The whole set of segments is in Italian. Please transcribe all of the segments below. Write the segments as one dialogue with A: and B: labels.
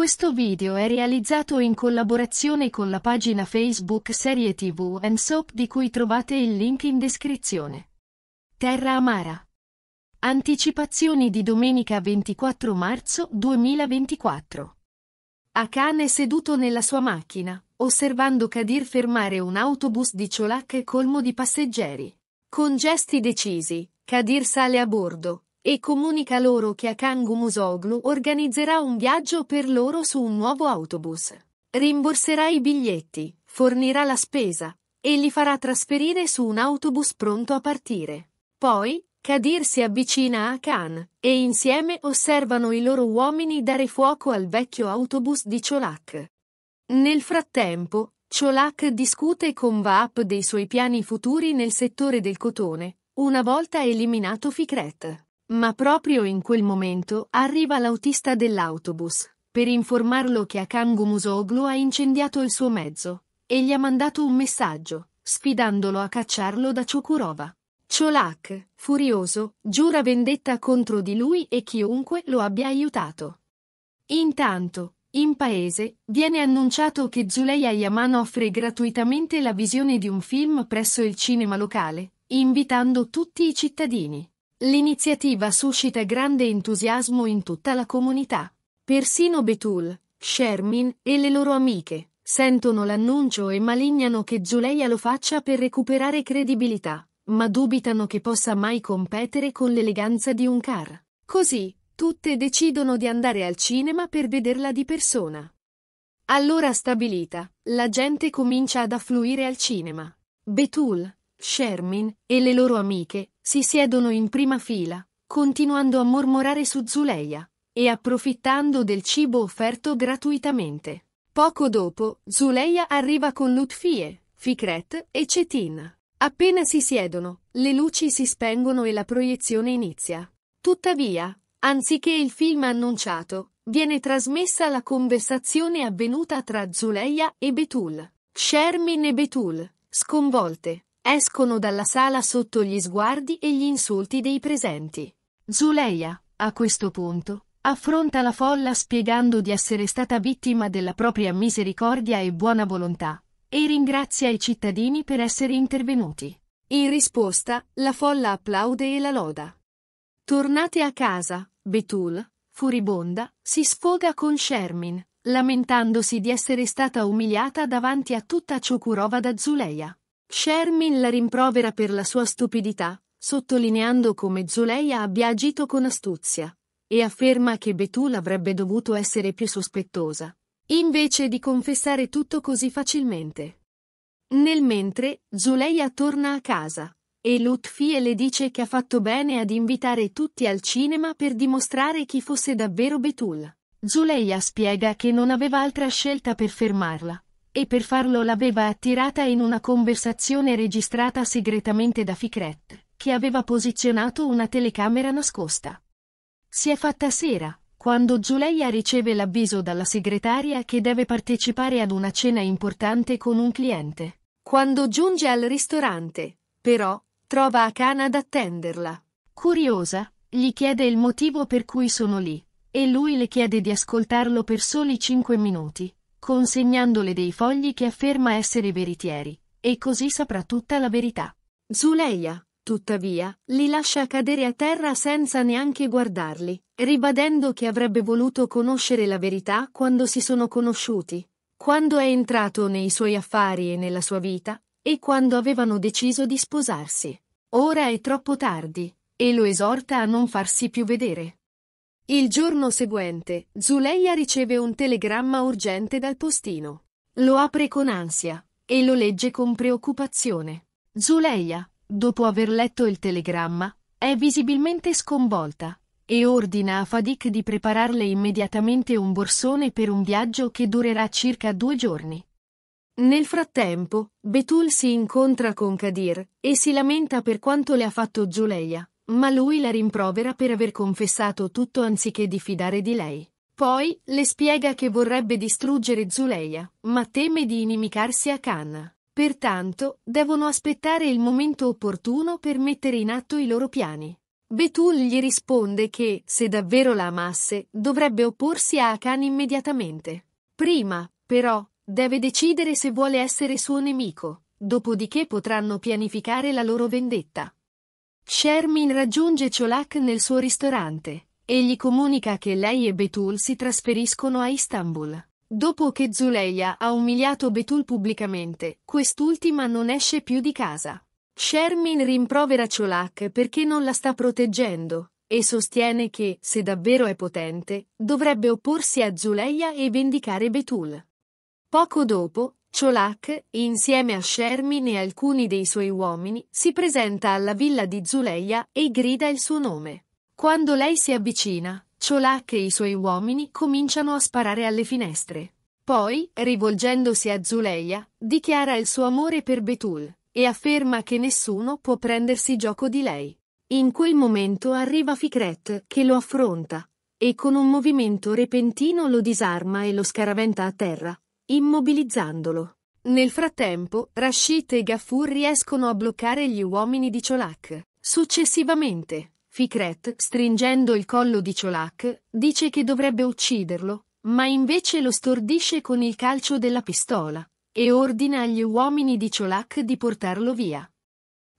A: Questo video è realizzato in collaborazione con la pagina Facebook Serie TV and Soap di cui trovate il link in descrizione. Terra Amara. Anticipazioni di domenica 24 marzo 2024. Akan è seduto nella sua macchina, osservando Kadir fermare un autobus di Cholak colmo di passeggeri. Con gesti decisi, Kadir sale a bordo, e comunica loro che Akangu Musoglu organizzerà un viaggio per loro su un nuovo autobus. Rimborserà i biglietti, fornirà la spesa e li farà trasferire su un autobus pronto a partire. Poi, Kadir si avvicina a Khan e insieme osservano i loro uomini dare fuoco al vecchio autobus di Cholak. Nel frattempo, Cholak discute con Vaap dei suoi piani futuri nel settore del cotone, una volta eliminato Fikret. Ma proprio in quel momento arriva l'autista dell'autobus, per informarlo che Akangu Musoglu ha incendiato il suo mezzo, e gli ha mandato un messaggio, sfidandolo a cacciarlo da Chukurova. Cholak, furioso, giura vendetta contro di lui e chiunque lo abbia aiutato. Intanto, in paese, viene annunciato che Zuleia Yaman offre gratuitamente la visione di un film presso il cinema locale, invitando tutti i cittadini. L'iniziativa suscita grande entusiasmo in tutta la comunità. Persino Betul, Shermin e le loro amiche sentono l'annuncio e malignano che Zuleia lo faccia per recuperare credibilità, ma dubitano che possa mai competere con l'eleganza di un car. Così, tutte decidono di andare al cinema per vederla di persona. Allora stabilita, la gente comincia ad affluire al cinema. Betul, Shermin e le loro amiche si siedono in prima fila, continuando a mormorare su Zuleia e approfittando del cibo offerto gratuitamente. Poco dopo, Zuleia arriva con Lutfie, Fikret e Cetin. Appena si siedono, le luci si spengono e la proiezione inizia. Tuttavia, anziché il film annunciato, viene trasmessa la conversazione avvenuta tra Zuleia e Betul. Shermin e Betul, sconvolte, Escono dalla sala sotto gli sguardi e gli insulti dei presenti. Zuleia, a questo punto, affronta la folla spiegando di essere stata vittima della propria misericordia e buona volontà, e ringrazia i cittadini per essere intervenuti. In risposta, la folla applaude e la loda. Tornate a casa, Betul, furibonda, si sfoga con Shermin, lamentandosi di essere stata umiliata davanti a tutta Ciocurova da Zuleia. Shermin la rimprovera per la sua stupidità, sottolineando come Zuleia abbia agito con astuzia, e afferma che Betul avrebbe dovuto essere più sospettosa, invece di confessare tutto così facilmente. Nel mentre, Zuleia torna a casa, e Lutfie le dice che ha fatto bene ad invitare tutti al cinema per dimostrare chi fosse davvero Betul. Zuleia spiega che non aveva altra scelta per fermarla, e per farlo l'aveva attirata in una conversazione registrata segretamente da Ficret, che aveva posizionato una telecamera nascosta. Si è fatta sera, quando Giuleia riceve l'avviso dalla segretaria che deve partecipare ad una cena importante con un cliente. Quando giunge al ristorante, però, trova Akana ad attenderla. Curiosa, gli chiede il motivo per cui sono lì, e lui le chiede di ascoltarlo per soli cinque minuti consegnandole dei fogli che afferma essere veritieri, e così saprà tutta la verità. Zuleia, tuttavia, li lascia cadere a terra senza neanche guardarli, ribadendo che avrebbe voluto conoscere la verità quando si sono conosciuti, quando è entrato nei suoi affari e nella sua vita, e quando avevano deciso di sposarsi. Ora è troppo tardi, e lo esorta a non farsi più vedere. Il giorno seguente, Zuleia riceve un telegramma urgente dal postino. Lo apre con ansia e lo legge con preoccupazione. Zuleia, dopo aver letto il telegramma, è visibilmente sconvolta e ordina a Fadik di prepararle immediatamente un borsone per un viaggio che durerà circa due giorni. Nel frattempo, Betul si incontra con Kadir e si lamenta per quanto le ha fatto Zuleia, ma lui la rimprovera per aver confessato tutto anziché diffidare di lei. Poi le spiega che vorrebbe distruggere Zuleia, ma teme di inimicarsi a Khan. Pertanto, devono aspettare il momento opportuno per mettere in atto i loro piani. Betul gli risponde che, se davvero la amasse, dovrebbe opporsi a Akan immediatamente. Prima, però, deve decidere se vuole essere suo nemico, dopodiché potranno pianificare la loro vendetta. Shermin raggiunge Cholak nel suo ristorante e gli comunica che lei e Betul si trasferiscono a Istanbul. Dopo che Zuleia ha umiliato Betul pubblicamente, quest'ultima non esce più di casa. Shermin rimprovera Cholak perché non la sta proteggendo e sostiene che, se davvero è potente, dovrebbe opporsi a Zuleia e vendicare Betul. Poco dopo, Cholak, insieme a Shermin e alcuni dei suoi uomini, si presenta alla villa di Zuleia e grida il suo nome. Quando lei si avvicina, Cholak e i suoi uomini cominciano a sparare alle finestre. Poi, rivolgendosi a Zuleia, dichiara il suo amore per Betul e afferma che nessuno può prendersi gioco di lei. In quel momento arriva Fikret, che lo affronta, e con un movimento repentino lo disarma e lo scaraventa a terra, immobilizzandolo. Nel frattempo, Rashid e Gafur riescono a bloccare gli uomini di Cholak. Successivamente, Fikret, stringendo il collo di Cholak, dice che dovrebbe ucciderlo, ma invece lo stordisce con il calcio della pistola e ordina agli uomini di Cholak di portarlo via.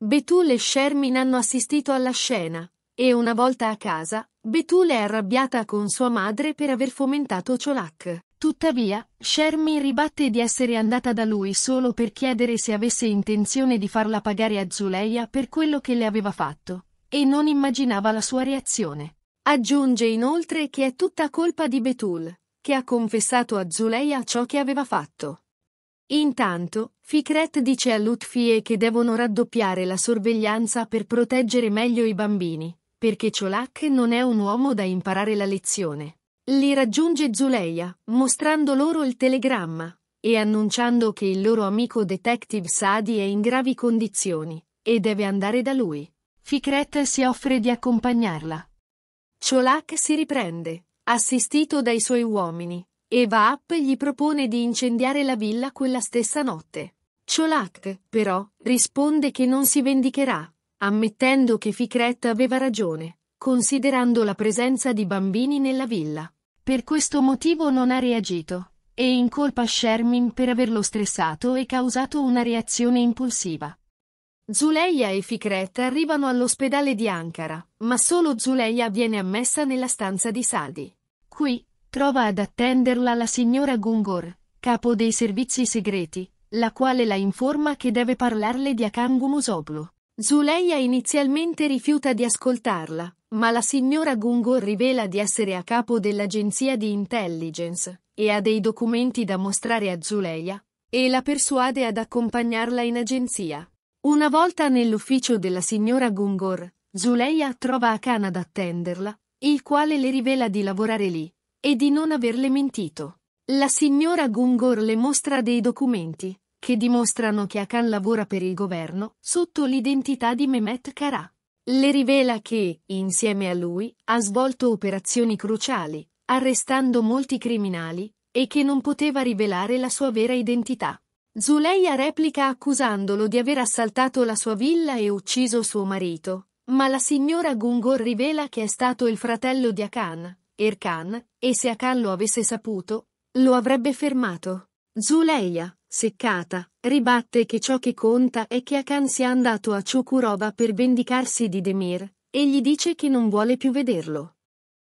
A: Betul e Shermin hanno assistito alla scena e una volta a casa, Betul è arrabbiata con sua madre per aver fomentato Cholak. Tuttavia, Shermy ribatte di essere andata da lui solo per chiedere se avesse intenzione di farla pagare a Zuleia per quello che le aveva fatto, e non immaginava la sua reazione. Aggiunge inoltre che è tutta colpa di Betul, che ha confessato a Zuleia ciò che aveva fatto. Intanto, Fikret dice a Lutfie che devono raddoppiare la sorveglianza per proteggere meglio i bambini, perché Ciolac non è un uomo da imparare la lezione. Li raggiunge Zuleia, mostrando loro il telegramma e annunciando che il loro amico detective Sadi è in gravi condizioni e deve andare da lui. Fikret si offre di accompagnarla. Cholak si riprende, assistito dai suoi uomini, e Vaap gli propone di incendiare la villa quella stessa notte. Cholak, però, risponde che non si vendicherà, ammettendo che Fikret aveva ragione, considerando la presenza di bambini nella villa. Per questo motivo non ha reagito, e incolpa Shermin per averlo stressato e causato una reazione impulsiva. Zuleia e Fikret arrivano all'ospedale di Ankara, ma solo Zuleia viene ammessa nella stanza di Sadi. Qui, trova ad attenderla la signora Gungor, capo dei servizi segreti, la quale la informa che deve parlarle di Akangu Musoblu. Zuleia inizialmente rifiuta di ascoltarla, ma la signora Gungor rivela di essere a capo dell'agenzia di intelligence e ha dei documenti da mostrare a Zuleia e la persuade ad accompagnarla in agenzia. Una volta nell'ufficio della signora Gungor, Zuleia trova Akan ad attenderla, il quale le rivela di lavorare lì e di non averle mentito. La signora Gungor le mostra dei documenti che dimostrano che Akan lavora per il governo sotto l'identità di Mehmet Kara le rivela che, insieme a lui, ha svolto operazioni cruciali, arrestando molti criminali, e che non poteva rivelare la sua vera identità. Zuleia replica accusandolo di aver assaltato la sua villa e ucciso suo marito, ma la signora Gungor rivela che è stato il fratello di Akan, Erkan, e se Akan lo avesse saputo, lo avrebbe fermato. Zuleia, Seccata, ribatte che ciò che conta è che Akan sia andato a Chokurova per vendicarsi di Demir, e gli dice che non vuole più vederlo.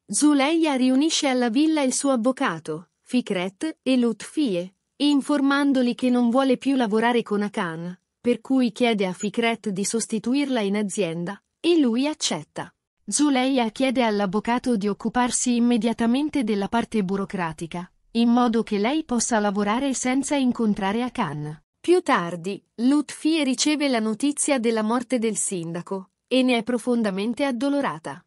A: Zuleia riunisce alla villa il suo avvocato, Fikret e Lutfie, informandoli che non vuole più lavorare con Akan, per cui chiede a Fikret di sostituirla in azienda, e lui accetta. Zuleia chiede all'avvocato di occuparsi immediatamente della parte burocratica, in modo che lei possa lavorare senza incontrare Akan. Più tardi, Lutfi riceve la notizia della morte del sindaco e ne è profondamente addolorata.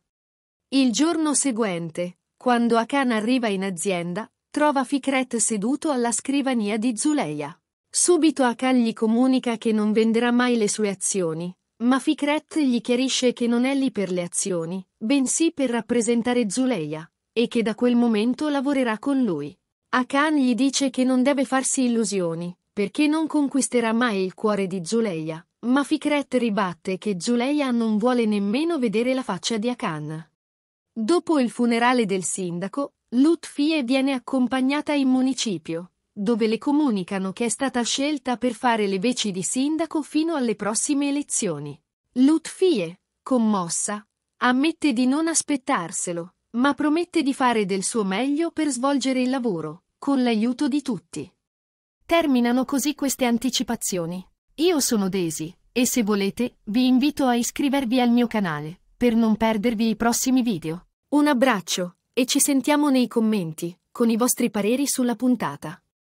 A: Il giorno seguente, quando Akan arriva in azienda, trova Fikret seduto alla scrivania di Zuleia. Subito Akan gli comunica che non venderà mai le sue azioni, ma Fikret gli chiarisce che non è lì per le azioni, bensì per rappresentare Zuleia, e che da quel momento lavorerà con lui. Akan gli dice che non deve farsi illusioni, perché non conquisterà mai il cuore di Zuleia, ma Fikret ribatte che Zuleia non vuole nemmeno vedere la faccia di Akan. Dopo il funerale del sindaco, Lutfie viene accompagnata in municipio, dove le comunicano che è stata scelta per fare le veci di sindaco fino alle prossime elezioni. Lutfie, commossa, ammette di non aspettarselo, ma promette di fare del suo meglio per svolgere il lavoro, con l'aiuto di tutti. Terminano così queste anticipazioni. Io sono Daisy, e se volete, vi invito a iscrivervi al mio canale, per non perdervi i prossimi video. Un abbraccio, e ci sentiamo nei commenti, con i vostri pareri sulla puntata.